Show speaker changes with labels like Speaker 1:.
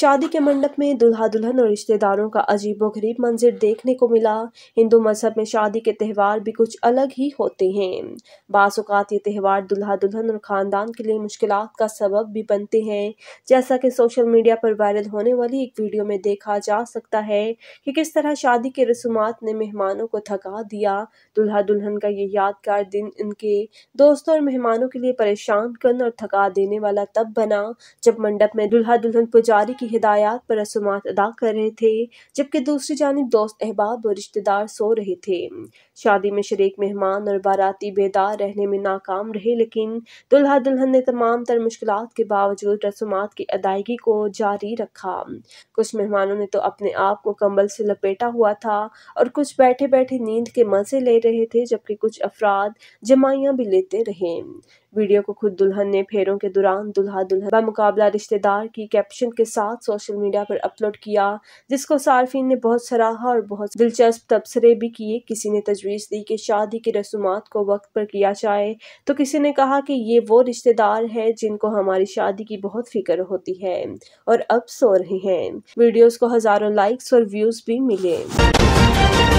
Speaker 1: शादी के मंडप में दुल्हा दुल्हन और रिश्तेदारों का अजीबो गरीब मंजिर देखने को मिला हिंदू मजहब में शादी के त्यौहार भी कुछ अलग ही होते हैं बासुकात ये त्यौहार दुल्हा दुल्हन और ख़ानदान के लिए मुश्किल का सबब भी बनते हैं जैसा कि सोशल मीडिया पर वायरल होने वाली एक वीडियो में देखा जा सकता है कि किस तरह शादी के रसूमात ने मेहमानों को थका दिया दुल्हा दुल्हन का ये यादगार दिन इनके दोस्तों और मेहमानों के लिए परेशान कर और थका देने वाला तब बना जब मंडप में दुल्हा दुल्हन पुजारी की हिदायत पर रसूम अदा कर रहे थे जबकि दूसरी जानब दोस्त अहबाब और रिश्तेदार सो रहे थे शादी में शरीक मेहमान और बाराती बेदार रहने में नाकाम रहे लेकिन दुल्हा दुल्हन ने तमाम तर मुश्किल के बावजूद रसूम की अदायगी को जारी रखा कुछ मेहमानों ने तो अपने आप को कम्बल से लपेटा हुआ था और कुछ बैठे बैठे नींद के मजे ले रहे थे जबकि कुछ अफराद जमाइयाँ भी लेते रहे वीडियो को खुद दुल्हन ने फेरों के दौरान दुल्हा दुल्हन बमुकाबला रिश्तेदार की कैप्शन के साथ सोशल मीडिया पर अपलोड किया जिसको सार्फिन ने बहुत सराहा और बहुत दिलचस्प तबसरे भी किए किसी ने तजवीज़ दी कि शादी की रसूमात को वक्त पर किया जाए तो किसी ने कहा कि ये वो रिश्तेदार है जिनको हमारी शादी की बहुत फिक्र होती है और अब सो रहे हैं वीडियोज को हजारों लाइक्स और व्यूज भी मिले